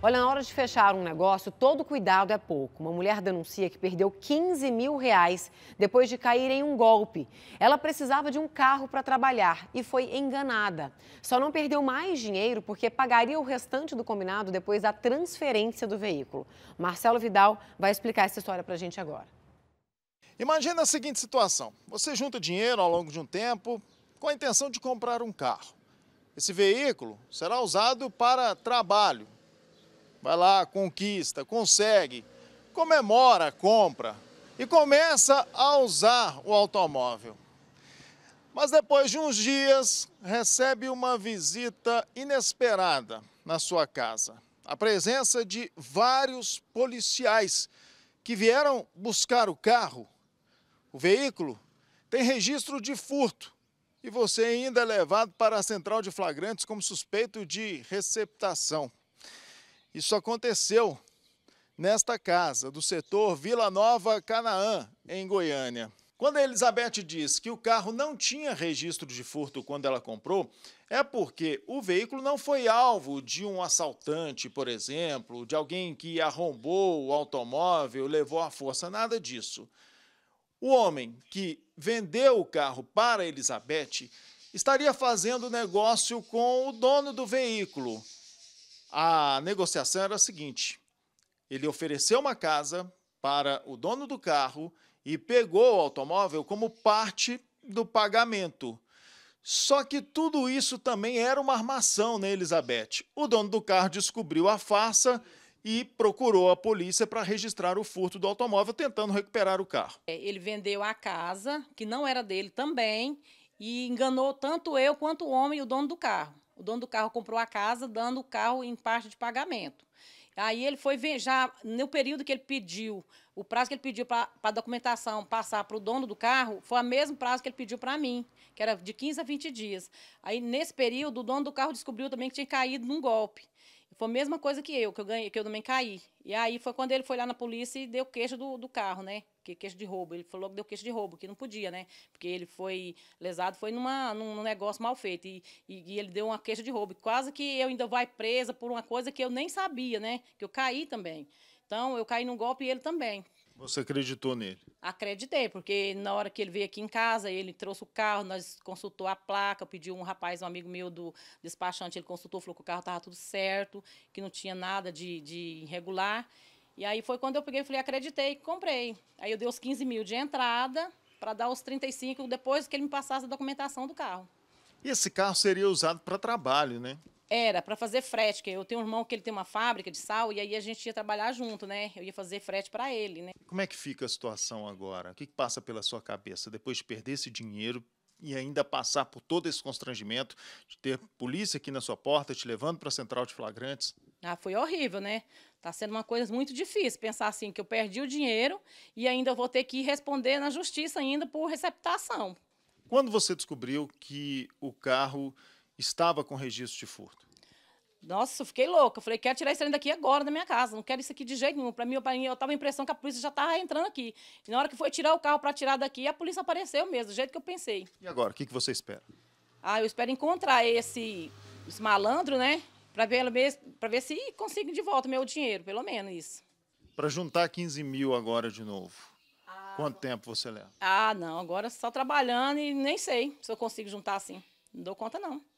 Olha, na hora de fechar um negócio, todo cuidado é pouco. Uma mulher denuncia que perdeu 15 mil reais depois de cair em um golpe. Ela precisava de um carro para trabalhar e foi enganada. Só não perdeu mais dinheiro porque pagaria o restante do combinado depois da transferência do veículo. Marcelo Vidal vai explicar essa história para a gente agora. Imagina a seguinte situação: você junta dinheiro ao longo de um tempo com a intenção de comprar um carro. Esse veículo será usado para trabalho Vai lá, conquista, consegue, comemora, compra e começa a usar o automóvel. Mas depois de uns dias, recebe uma visita inesperada na sua casa. A presença de vários policiais que vieram buscar o carro. O veículo tem registro de furto e você ainda é levado para a central de flagrantes como suspeito de receptação. Isso aconteceu nesta casa, do setor Vila Nova Canaã, em Goiânia. Quando a Elizabeth diz que o carro não tinha registro de furto quando ela comprou, é porque o veículo não foi alvo de um assaltante, por exemplo, de alguém que arrombou o automóvel, levou à força, nada disso. O homem que vendeu o carro para Elizabeth estaria fazendo negócio com o dono do veículo, a negociação era a seguinte: ele ofereceu uma casa para o dono do carro e pegou o automóvel como parte do pagamento. Só que tudo isso também era uma armação, né, Elizabeth? O dono do carro descobriu a farsa e procurou a polícia para registrar o furto do automóvel, tentando recuperar o carro. É, ele vendeu a casa, que não era dele também, e enganou tanto eu quanto o homem e o dono do carro. O dono do carro comprou a casa, dando o carro em parte de pagamento. Aí ele foi ver, já no período que ele pediu, o prazo que ele pediu para a documentação passar para o dono do carro, foi o mesmo prazo que ele pediu para mim, que era de 15 a 20 dias. Aí, nesse período, o dono do carro descobriu também que tinha caído num golpe. Foi a mesma coisa que eu, que eu ganhei, que eu também caí. E aí foi quando ele foi lá na polícia e deu queixa do, do carro, né? Que queixa de roubo. Ele falou que deu queixa de roubo, que não podia, né? Porque ele foi lesado, foi numa, num negócio mal feito. E, e, e ele deu uma queixa de roubo. Quase que eu ainda vai presa por uma coisa que eu nem sabia, né? Que eu caí também. Então, eu caí num golpe e ele também. Você acreditou nele? Acreditei, porque na hora que ele veio aqui em casa, ele trouxe o carro, nós consultou a placa, pediu um rapaz, um amigo meu do despachante, ele consultou, falou que o carro estava tudo certo, que não tinha nada de, de irregular. E aí foi quando eu peguei e falei, acreditei, comprei. Aí eu dei os 15 mil de entrada para dar os 35 depois que ele me passasse a documentação do carro. E esse carro seria usado para trabalho, né? Era, para fazer frete, que eu tenho um irmão que ele tem uma fábrica de sal e aí a gente ia trabalhar junto, né? Eu ia fazer frete para ele, né? Como é que fica a situação agora? O que, que passa pela sua cabeça depois de perder esse dinheiro e ainda passar por todo esse constrangimento de ter polícia aqui na sua porta te levando para a central de flagrantes? Ah, foi horrível, né? Tá sendo uma coisa muito difícil pensar assim que eu perdi o dinheiro e ainda vou ter que responder na justiça ainda por receptação. Quando você descobriu que o carro estava com registro de furto? Nossa, eu fiquei louca. Eu falei, quero tirar esse trem daqui agora da minha casa. Não quero isso aqui de jeito nenhum. Para mim, eu tava a impressão que a polícia já tava entrando aqui. E na hora que foi tirar o carro para tirar daqui, a polícia apareceu mesmo, do jeito que eu pensei. E agora, o que, que você espera? Ah, eu espero encontrar esse, esse malandro, né? Para ver, ver se consigo de volta meu dinheiro, pelo menos isso. Para juntar 15 mil agora de novo. Ah, Quanto tempo você leva? Ah, não, agora só trabalhando e nem sei se eu consigo juntar assim. Não dou conta, não.